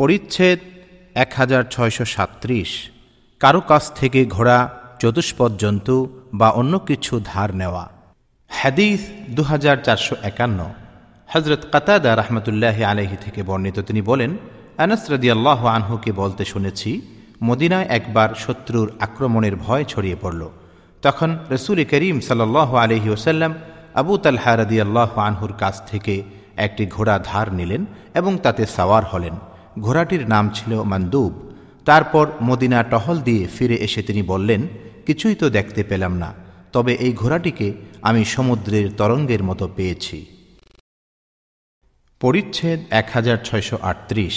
পরিচ্ছেদ এক হাজার ছয়শো কারো কাছ থেকে ঘোড়া চতুষ্পদ জন্তু বা অন্য কিছু ধার নেওয়া হাদিস দু হাজার চারশো একান্ন হজরত কাতাদা রহমতুল্লাহ আলহি থেকে বর্ণিত তিনি বলেন আনাস আল্লাহ আনহুকে বলতে শুনেছি মদিনায় একবার শত্রুর আক্রমণের ভয় ছড়িয়ে পড়ল তখন রসুল করিম সাল আলহি ওসাল্লাম আবু তাল্হা আল্লাহ আনহুর কাছ থেকে একটি ঘোড়া ধার নিলেন এবং তাতে সাওয়ার হলেন ঘোড়াটির নাম ছিল মান্দুব তারপর মদিনা টহল দিয়ে ফিরে এসে তিনি বললেন কিছুই তো দেখতে পেলাম না তবে এই ঘোড়াটিকে আমি সমুদ্রের তরঙ্গের মতো পেয়েছি পরিচ্ছেদ এক হাজার ছয়শো আটত্রিশ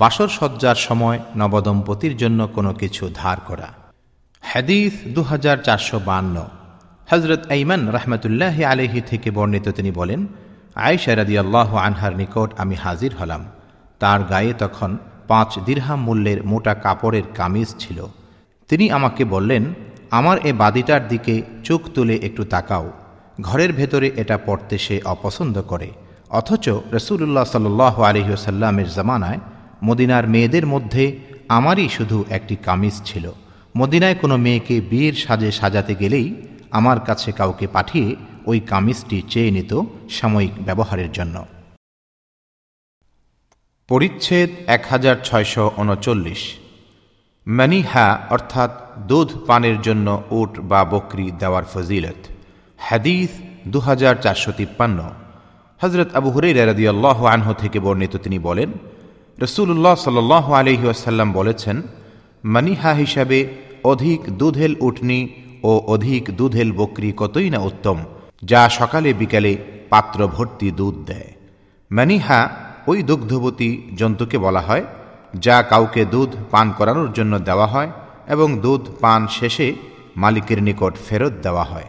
বাসর সজ্জার সময় নবদম্পতির জন্য কোনো কিছু ধার করা হাদিস দু হাজার চারশো বান্ন হজরত আইমান রহমতুল্লাহ আলহি থেকে বর্ণিত তিনি বলেন আয়েশা আল্লাহ আনহার নিকট আমি হাজির হলাম তার গায়ে তখন পাঁচ দীর্হা মূল্যের মোটা কাপড়ের কামিজ ছিল তিনি আমাকে বললেন আমার এ বাদিটার দিকে চোখ তুলে একটু তাকাও ঘরের ভেতরে এটা পড়তে সে অপছন্দ করে অথচ রসুল্লাহ সাল্লাহ সাল্লামের জামানায় মদিনার মেয়েদের মধ্যে আমারই শুধু একটি কামিজ ছিল মদিনায় কোনো মেয়েকে বিয়ের সাজে সাজাতে গেলেই আমার কাছে কাউকে পাঠিয়ে ওই কামিজটি চেয়ে নিত সাময়িক ব্যবহারের জন্য পরিচ্ছেদ এক হাজার ছয়শো উনচল্লিশ মানিহা অর্থাৎ দুধ পানের জন্য উট বা বকরি দেওয়ার ফজিলত হাদিস দু হাজার চারশো তিপ্পান্ন হজরত আবু হরে রাদি আনহ থেকে বর্ণিত তিনি বলেন রসুল্লাহ সাল আলহি আসাল্লাম বলেছেন মানিহা হিসাবে অধিক দুধেল উটনি ও অধিক দুধেল বকরি কতই না উত্তম যা সকালে বিকালে পাত্র ভর্তি দুধ দেয় মানিহা ওই দুগ্ধবতী জন্তুকে বলা হয় যা কাউকে দুধ পান করানোর জন্য দেওয়া হয় এবং দুধ পান শেষে মালিকের নিকট ফেরত দেওয়া হয়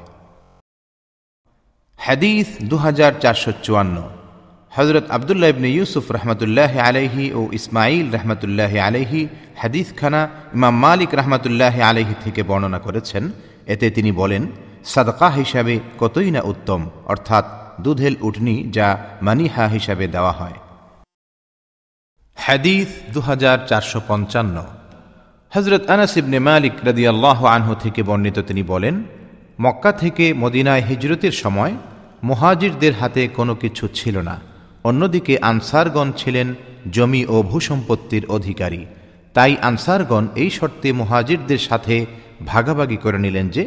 হাদিস দু হাজার চারশো চুয়ান্ন হজরত আবদুল্লাহ ইবনে ইউসুফ রহমতুল্লাহ আলহি ও ইসমাইল রহমতুল্লাহ আলহি হাদিস খানা ইমাম মালিক রহমতুল্লাহ আলহি থেকে বর্ণনা করেছেন এতে তিনি বলেন সাদকা হিসাবে কতই না উত্তম অর্থাৎ দুধেল উঠনি যা মানিহা হিসাবে দেওয়া হয় হাদিস দু হাজার চারশো পঞ্চান্ন হজরত আনাসিবনে মালিক আল্লাহ আনহু থেকে বর্ণিত তিনি বলেন মক্কা থেকে মদিনায় হিজরতের সময় মুহাজিরদের হাতে কোনো কিছু ছিল না অন্যদিকে আনসারগণ ছিলেন জমি ও ভূসম্পত্তির অধিকারী তাই আনসারগণ এই শর্তে মুহাজিরদের সাথে ভাগাভাগি করে নিলেন যে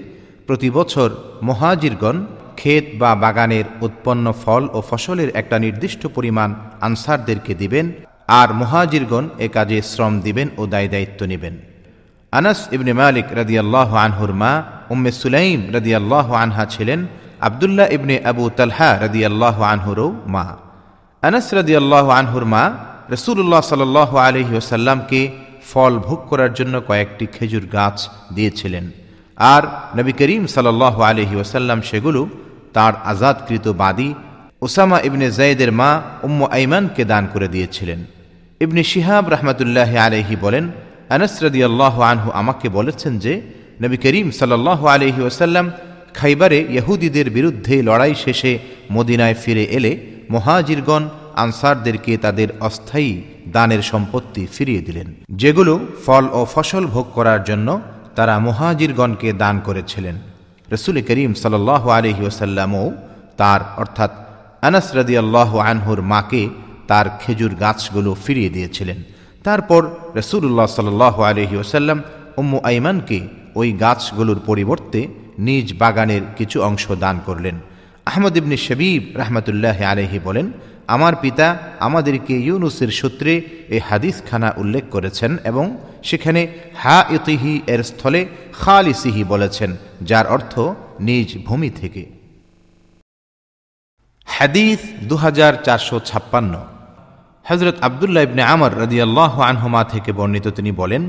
প্রতি বছর মহাজিরগণ ক্ষেত বা বাগানের উৎপন্ন ফল ও ফসলের একটা নির্দিষ্ট পরিমাণ আনসারদেরকে দিবেন আর মহাজিরগণ এ কাজে শ্রম দিবেন ও দায় দায়িত্ব নেবেন আনাস ইবনে মালিক রাজিয়াল্লাহ আনহুর মা উম্মে সুলাইম রাজিয়াল্লাহ আনহা ছিলেন আবদুল্লাহ ইবনে আবু তালহা রাদিয়াল্লাহ আনহুরও মা আনাস রাজিয়াল্লাহ আনহুর মা রসুল্লাহ সাল আলহি ওসাল্লামকে ফল ভোগ করার জন্য কয়েকটি খেজুর গাছ দিয়েছিলেন আর নবী করিম সাল্লাহ আলহি ওসাল্লাম সেগুলো তার আজাদকৃত বাদী ওসামা ইবনে জাইদের মা উম্ম আইমানকে দান করে দিয়েছিলেন ইবনে শিহাব রহমতুল্লাহ আলহি বলেন আনসরদি আল্লাহ আনহু আমাকে বলেছেন যে নবী করিম সাল্লাহ আলহি ওসাল্লাম খাইবারে ইহুদিদের বিরুদ্ধে লড়াই শেষে মদিনায় ফিরে এলে মহাজিরগণ আনসারদেরকে তাদের অস্থায়ী দানের সম্পত্তি ফিরিয়ে দিলেন যেগুলো ফল ও ফসল ভোগ করার জন্য তারা মহাজিরগণকে দান করেছিলেন রসুল করিম সাল্লাহ আলহি ওসাল্লামও তার অর্থাৎ আনসরদি আল্লাহ আনহুর মাকে তার খেজুর গাছগুলো ফিরিয়ে দিয়েছিলেন তারপর রসুল্লাহ সাল আলহি ওসাল্লাম উম্মু আইমানকে ওই গাছগুলোর পরিবর্তে নিজ বাগানের কিছু অংশ দান করলেন আহমদ ইবনে শবীব রহমতুল্লাহ আলহি বলেন আমার পিতা আমাদেরকে ইউনুসের সূত্রে এই হাদিসখানা উল্লেখ করেছেন এবং সেখানে হা ইতিহি এর স্থলে খাল ইসিহি বলেছেন যার অর্থ নিজ ভূমি থেকে হাদিস দু হাজার চারশো ছাপ্পান্ন হজরত আবদুল্লাহ ইবনে আমর রদিয়াল্লাহ আনহুমা থেকে বর্ণিত তিনি বলেন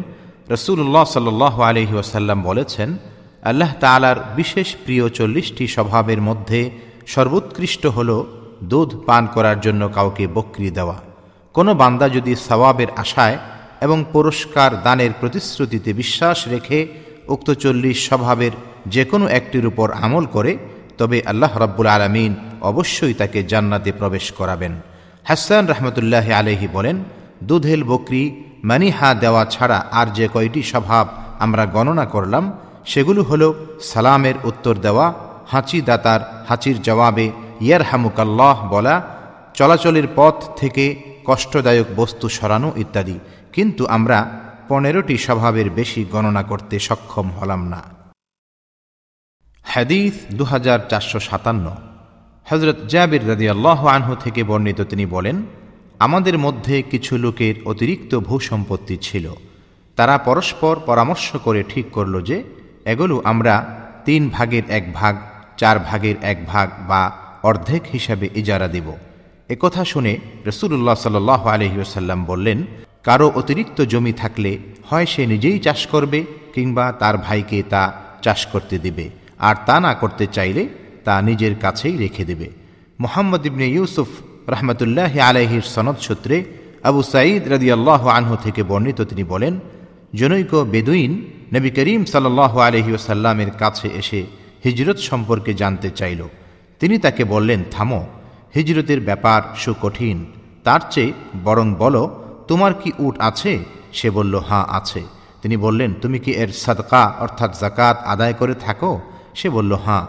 রসুল্লাহ সাল্লাহ আলহি ওয়াসাল্লাম বলেছেন আল্লাহ তালার বিশেষ প্রিয় চল্লিশটি স্বভাবের মধ্যে সর্বোৎকৃষ্ট হল দুধ পান করার জন্য কাউকে বকরি দেওয়া কোনো বান্দা যদি সওয়াবের আশায় এবং পুরস্কার দানের প্রতিশ্রুতিতে বিশ্বাস রেখে উক্ত চল্লিশ স্বভাবের যে কোনো একটির উপর আমল করে তবে আল্লাহ রব্বুল আলমিন অবশ্যই তাকে জান্নাতে প্রবেশ করাবেন হাসান রহমতুল্লাহ আলহি বলেন দুধেল বকরি মানিহা দেওয়া ছাড়া আর যে কয়টি স্বভাব আমরা গণনা করলাম সেগুলো হল সালামের উত্তর দেওয়া হাঁচি দাতার হাঁচির জবাবে ইয়ার হামুকাল্লাহ বলা চলাচলের পথ থেকে কষ্টদায়ক বস্তু সরানো ইত্যাদি কিন্তু আমরা পনেরোটি স্বভাবের বেশি গণনা করতে সক্ষম হলাম না হাদিস দু হাজার চারশো সাতান্ন হজরত জাবির রাদি আল্লাহ আনহু থেকে বর্ণিত তিনি বলেন আমাদের মধ্যে কিছু লোকের অতিরিক্ত ভূ সম্পত্তি ছিল তারা পরস্পর পরামর্শ করে ঠিক করল যে এগুলো আমরা তিন ভাগের এক ভাগ চার ভাগের এক ভাগ বা অর্ধেক হিসাবে ইজারা দেব একথা শুনে রসুল্লাহ সাল আলহিউসাল্লাম বললেন কারো অতিরিক্ত জমি থাকলে হয় সে নিজেই চাষ করবে কিংবা তার ভাইকে তা চাষ করতে দিবে আর তা না করতে চাইলে তা নিজের কাছেই রেখে দেবে মোহাম্মদ ইবনে ইউসুফ রহমতুল্লাহ আলাইহির সনদ সূত্রে আবু সাঈদ আল্লাহ আনহু থেকে বর্ণিত তিনি বলেন জনৈক বেদুইন নবী করিম সাল্লাহ আলহি ওসাল্লামের কাছে এসে হিজরত সম্পর্কে জানতে চাইল তিনি তাকে বললেন থামো হিজরতের ব্যাপার সুকঠিন তার চেয়ে বরং বলো তোমার কি উট আছে সে বলল হাঁ আছে তিনি বললেন তুমি কি এর সাদকা অর্থাৎ জাকাত আদায় করে থাকো সে বলল হাঁ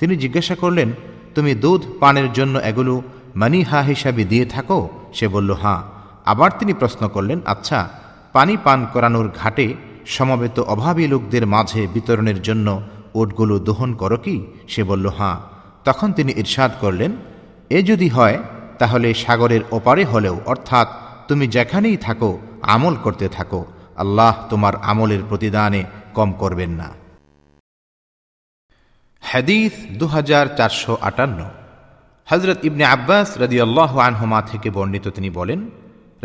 তিনি জিজ্ঞাসা করলেন তুমি দুধ পানের জন্য এগুলো মানিহা হিসাবে দিয়ে থাকো সে বলল হাঁ আবার তিনি প্রশ্ন করলেন আচ্ছা পানি পান করানোর ঘাটে সমবেত অভাবী লোকদের মাঝে বিতরণের জন্য ওটগুলো দোহন করো কি সে বলল হাঁ তখন তিনি ইরশাদ করলেন এ যদি হয় তাহলে সাগরের ওপারে হলেও অর্থাৎ তুমি যেখানেই থাকো আমল করতে থাকো আল্লাহ তোমার আমলের প্রতিদানে কম করবেন না হাদিস দু হাজার চারশো আটান্ন হজরত ইবনে আব্বাস রদিয়াল্লাহ আনহুমা থেকে বর্ণিত তিনি বলেন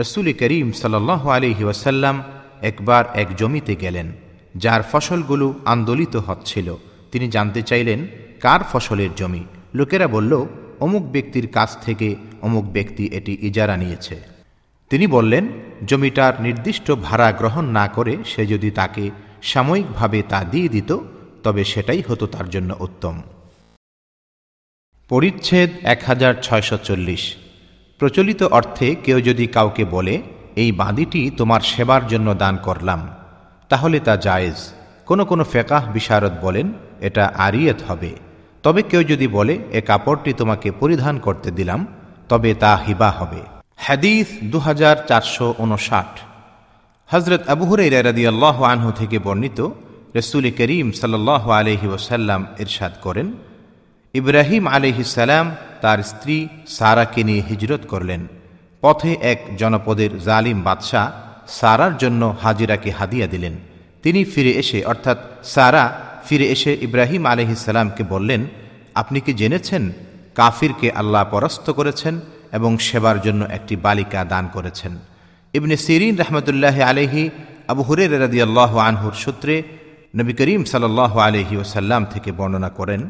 রসুল করিম সাল্লাহ আলহি ওয়াসাল্লাম একবার এক জমিতে গেলেন যার ফসলগুলো আন্দোলিত হচ্ছিল তিনি জানতে চাইলেন কার ফসলের জমি লোকেরা বলল অমুক ব্যক্তির কাছ থেকে অমুক ব্যক্তি এটি ইজারা নিয়েছে তিনি বললেন জমিটার নির্দিষ্ট ভাড়া গ্রহণ না করে সে যদি তাকে সাময়িকভাবে তা দিয়ে দিত তবে সেটাই হতো তার জন্য উত্তম পরিচ্ছেদ এক প্রচলিত অর্থে কেউ যদি কাউকে বলে এই বাঁদিটি তোমার সেবার জন্য দান করলাম তাহলে তা জায়েজ কোনো কোনো ফেকাহ বিশারদ বলেন এটা আরিয়ত হবে তবে কেউ যদি বলে এ কাপড়টি তোমাকে পরিধান করতে দিলাম তবে তা হিবা হবে হাদিস দু হাজার চারশো উনষাট হজরত আবুহরে রাদিয়াল্লাহ আনহু থেকে বর্ণিত রসুল করিম সাল্লাহ আলহি ওসাল্লাম ইরশাদ করেন ইব্রাহিম আলিহিসাল্লাম তার স্ত্রী সারাকে নিয়ে হিজরত করলেন পথে এক জনপদের জালিম বাদশাহ সারার জন্য হাজিরাকে হাদিয়া দিলেন তিনি ফিরে এসে অর্থাৎ সারা ফিরে এসে ইব্রাহিম আলিহিসাল্লামকে বললেন আপনি কি জেনেছেন কাফিরকে আল্লাহ পরাস্ত করেছেন এবং সেবার জন্য একটি বালিকা দান করেছেন ইবনে সিরিন রহমতুল্লাহ আলহি আবু হুরের রাদি আল্লাহ আনহুর সূত্রে নবী করিম সাল্লাহ আলহি ওসাল্লাম থেকে বর্ণনা করেন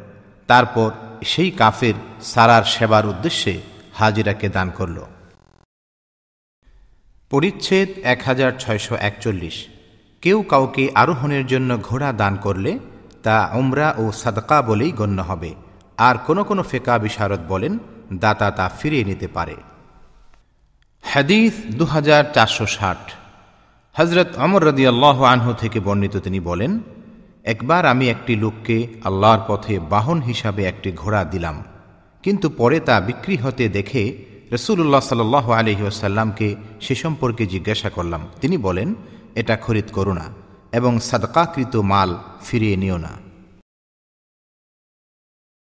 তারপর সেই কাফের সারার সেবার উদ্দেশ্যে হাজিরাকে দান করল পরিচ্ছেদ এক হাজার ছয়শো একচল্লিশ কেউ কাউকে আরোহণের জন্য ঘোড়া দান করলে তা উমরা ও সাদকা বলেই গণ্য হবে আর কোনো কোনো ফেকা বিশারদ বলেন দাতা তা ফিরিয়ে নিতে পারে হাদিস দু হাজার চারশো ষাট হজরত অমর রদিয়াল্লাহ আনহু থেকে বর্ণিত তিনি বলেন একবার আমি একটি লোককে আল্লাহর পথে বাহন হিসাবে একটি ঘোড়া দিলাম কিন্তু পরে তা বিক্রি হতে দেখে রসুল্লাহ সাল আলহি আসাল্লামকে সে সম্পর্কে জিজ্ঞাসা করলাম তিনি বলেন এটা খরিদ করো না এবং সাদকাকৃত মাল ফিরিয়ে নিও না